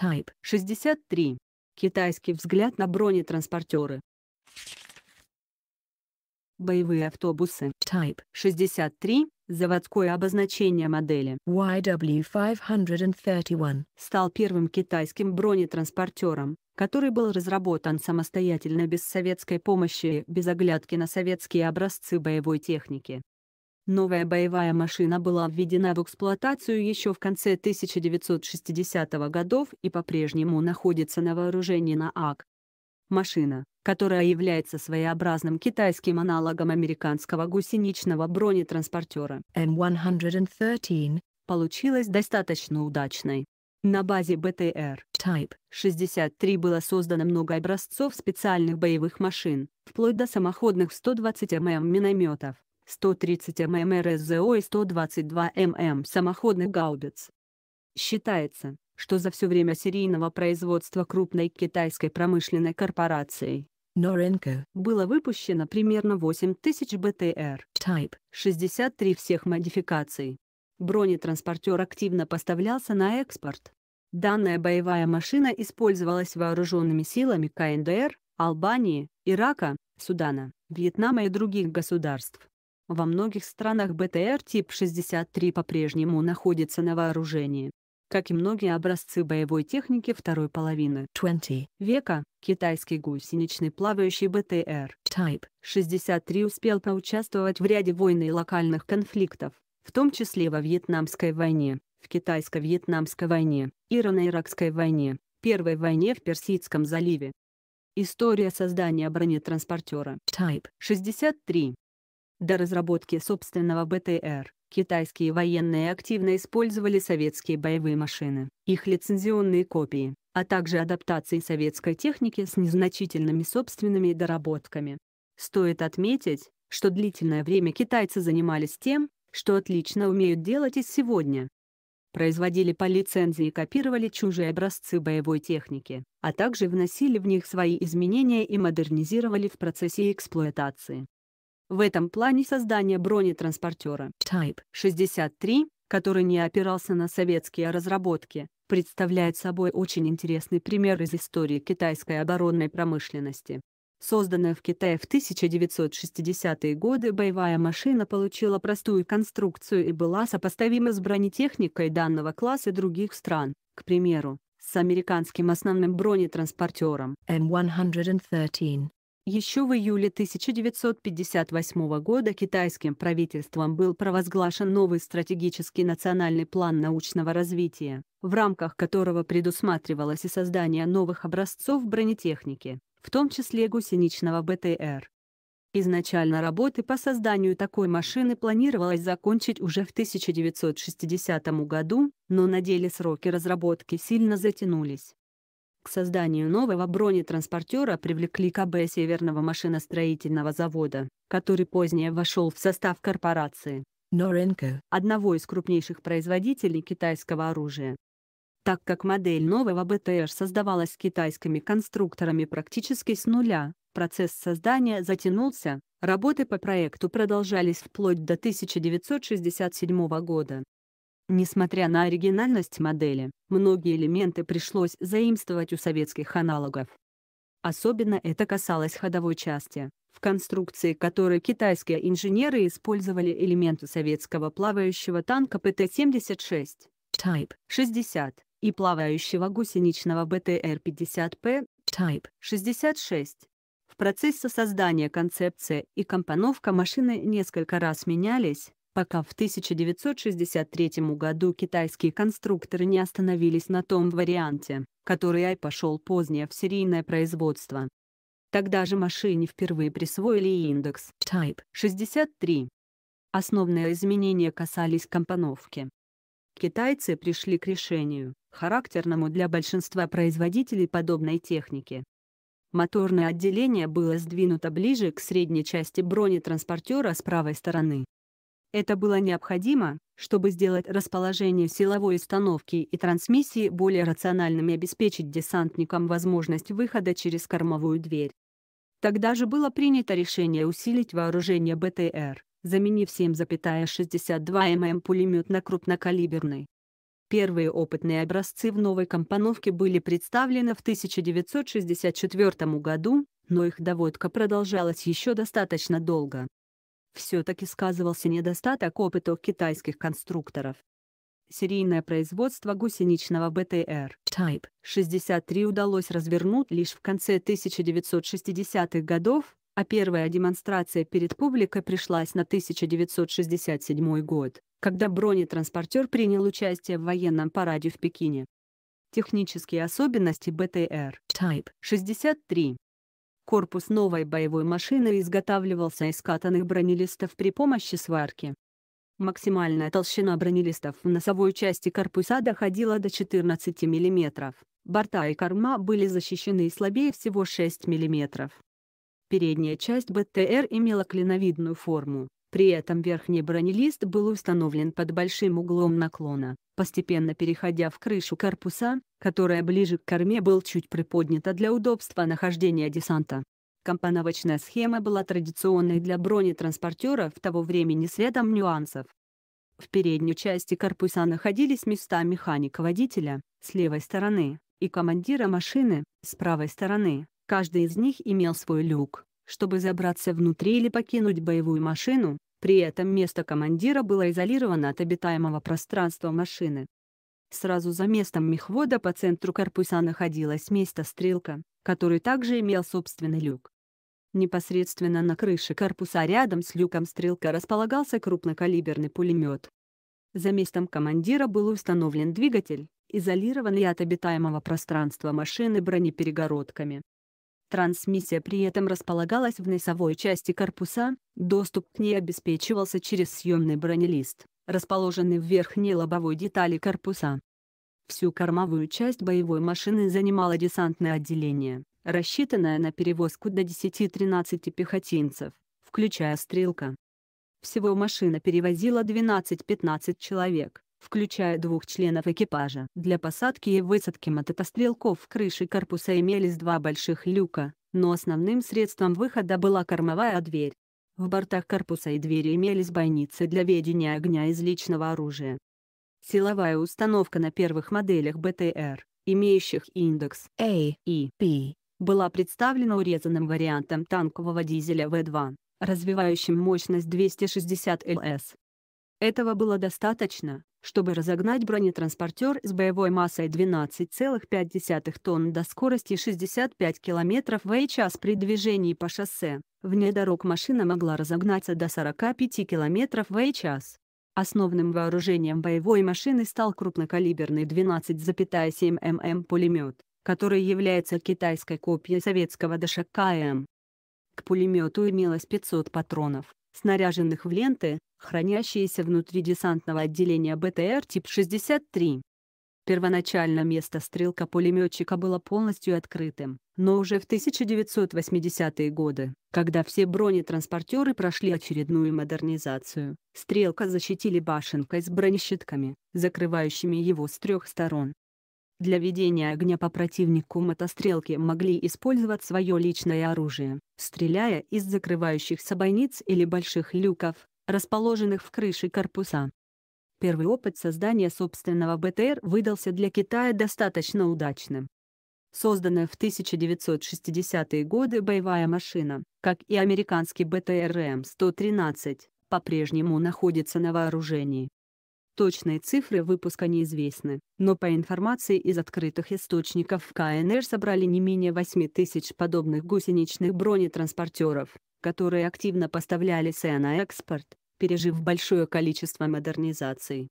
Type 63. Китайский взгляд на бронетранспортеры. Боевые автобусы Type 63, заводское обозначение модели YW531, стал первым китайским бронетранспортером, который был разработан самостоятельно без советской помощи и без оглядки на советские образцы боевой техники. Новая боевая машина была введена в эксплуатацию еще в конце 1960-х годов и по-прежнему находится на вооружении на АК. Машина, которая является своеобразным китайским аналогом американского гусеничного бронетранспортера М113, получилась достаточно удачной. На базе БТР Type 63 было создано много образцов специальных боевых машин, вплоть до самоходных 120 мм минометов. 130 мм РСЗО и 122 мм самоходных гаубиц. Считается, что за все время серийного производства крупной китайской промышленной корпорацией Norinco было выпущено примерно 8000 БТР Type 63 всех модификаций. Бронетранспортер активно поставлялся на экспорт. Данная боевая машина использовалась вооруженными силами КНДР, Албании, Ирака, Судана, Вьетнама и других государств. Во многих странах БТР тип 63 по-прежнему находится на вооружении. Как и многие образцы боевой техники второй половины 20 века, китайский гусеничный плавающий БТР Type 63 успел поучаствовать в ряде войн и локальных конфликтов, в том числе во Вьетнамской войне, в Китайско-Вьетнамской войне, Ирано-Иракской войне, Первой войне в Персидском заливе. История создания бронетранспортера Type 63 до разработки собственного БТР китайские военные активно использовали советские боевые машины, их лицензионные копии, а также адаптации советской техники с незначительными собственными доработками. Стоит отметить, что длительное время китайцы занимались тем, что отлично умеют делать и сегодня. Производили по лицензии и копировали чужие образцы боевой техники, а также вносили в них свои изменения и модернизировали в процессе эксплуатации. В этом плане создание бронетранспортера Type 63, который не опирался на советские разработки, представляет собой очень интересный пример из истории китайской оборонной промышленности. Созданная в Китае в 1960-е годы боевая машина получила простую конструкцию и была сопоставима с бронетехникой данного класса других стран, к примеру, с американским основным бронетранспортером М113. Еще в июле 1958 года китайским правительством был провозглашен новый стратегический национальный план научного развития, в рамках которого предусматривалось и создание новых образцов бронетехники, в том числе гусеничного БТР. Изначально работы по созданию такой машины планировалось закончить уже в 1960 году, но на деле сроки разработки сильно затянулись. К созданию нового бронетранспортера привлекли КБ Северного машиностроительного завода, который позднее вошел в состав корпорации Норенко, одного из крупнейших производителей китайского оружия. Так как модель нового БТР создавалась китайскими конструкторами практически с нуля, процесс создания затянулся, работы по проекту продолжались вплоть до 1967 года. Несмотря на оригинальность модели, многие элементы пришлось заимствовать у советских аналогов. Особенно это касалось ходовой части, в конструкции которой китайские инженеры использовали элементы советского плавающего танка ПТ-76, Type 60, и плавающего гусеничного БТР-50П, Type 66. В процессе создания концепции и компоновка машины несколько раз менялись, пока в 1963 году китайские конструкторы не остановились на том варианте, который Ай пошел позднее в серийное производство. Тогда же машине впервые присвоили индекс Type 63. Основные изменения касались компоновки. Китайцы пришли к решению, характерному для большинства производителей подобной техники. Моторное отделение было сдвинуто ближе к средней части бронетранспортера с правой стороны, это было необходимо, чтобы сделать расположение силовой установки и трансмиссии более рациональным и обеспечить десантникам возможность выхода через кормовую дверь. Тогда же было принято решение усилить вооружение БТР, заменив 7,62 мм пулемет на крупнокалиберный. Первые опытные образцы в новой компоновке были представлены в 1964 году, но их доводка продолжалась еще достаточно долго все-таки сказывался недостаток опыта китайских конструкторов. Серийное производство гусеничного БТР Type 63 удалось развернуть лишь в конце 1960-х годов, а первая демонстрация перед публикой пришлась на 1967 год, когда бронетранспортер принял участие в военном параде в Пекине. Технические особенности БТР Type 63 Корпус новой боевой машины изготавливался из катанных бронелистов при помощи сварки. Максимальная толщина бронелистов в носовой части корпуса доходила до 14 мм. Борта и корма были защищены слабее всего 6 мм. Передняя часть БТР имела клиновидную форму, при этом верхний бронелист был установлен под большим углом наклона, постепенно переходя в крышу корпуса, которая ближе к корме был чуть приподнята для удобства нахождения десанта. Компоновочная схема была традиционной для бронетранспортера в того времени с рядом нюансов. В передней части корпуса находились места механика-водителя, с левой стороны, и командира машины, с правой стороны. Каждый из них имел свой люк, чтобы забраться внутри или покинуть боевую машину, при этом место командира было изолировано от обитаемого пространства машины. Сразу за местом мехвода по центру корпуса находилось место-стрелка, который также имел собственный люк. Непосредственно на крыше корпуса рядом с люком стрелка располагался крупнокалиберный пулемет. За местом командира был установлен двигатель, изолированный от обитаемого пространства машины бронеперегородками. Трансмиссия при этом располагалась в носовой части корпуса, доступ к ней обеспечивался через съемный бронелист, расположенный в верхней лобовой детали корпуса. Всю кормовую часть боевой машины занимало десантное отделение, рассчитанное на перевозку до 10-13 пехотинцев, включая стрелка. Всего машина перевозила 12-15 человек, включая двух членов экипажа. Для посадки и высадки мототострелков крыше корпуса имелись два больших люка, но основным средством выхода была кормовая дверь. В бортах корпуса и двери имелись бойницы для ведения огня из личного оружия. Силовая установка на первых моделях БТР, имеющих индекс A и P, была представлена урезанным вариантом танкового дизеля V2, развивающим мощность 260 ЛС. Этого было достаточно, чтобы разогнать бронетранспортер с боевой массой 12,5 тонн до скорости 65 км в час при движении по шоссе. Вне дорог машина могла разогнаться до 45 км в час. Основным вооружением боевой машины стал крупнокалиберный 12,7 мм пулемет, который является китайской копией советского ДШКМ. К пулемету имелось 500 патронов, снаряженных в ленты, хранящиеся внутри десантного отделения БТР тип 63. Первоначально место стрелка пулеметчика было полностью открытым, но уже в 1980-е годы, когда все бронетранспортеры прошли очередную модернизацию, стрелка защитили башенкой с бронещитками, закрывающими его с трех сторон. Для ведения огня по противнику мотострелки могли использовать свое личное оружие, стреляя из закрывающихся бойниц или больших люков, расположенных в крыше корпуса. Первый опыт создания собственного БТР выдался для Китая достаточно удачным. Созданная в 1960-е годы боевая машина, как и американский бтрм 113 по-прежнему находится на вооружении. Точные цифры выпуска неизвестны, но по информации из открытых источников в КНР собрали не менее 8 тысяч подобных гусеничных бронетранспортеров, которые активно поставляли поставлялись на экспорт пережив большое количество модернизаций.